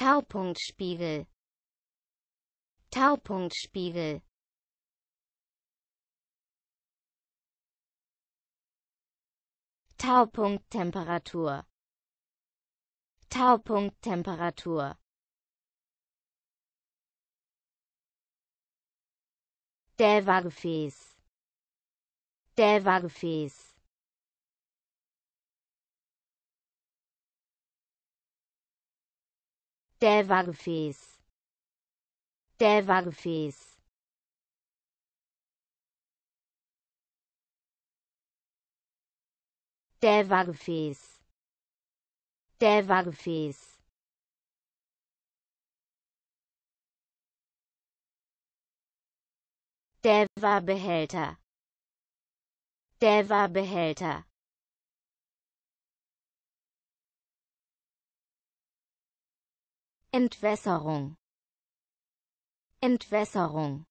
Taupunktspiegel Taupunktspiegel Taupunkttemperatur Taupunkttemperatur Delva-Gefäß Delva-Gefäß Devarfis. Devarfis. Devarfis. Devarfis. Deva-Behälter. Deva-Behälter. Entwässerung Entwässerung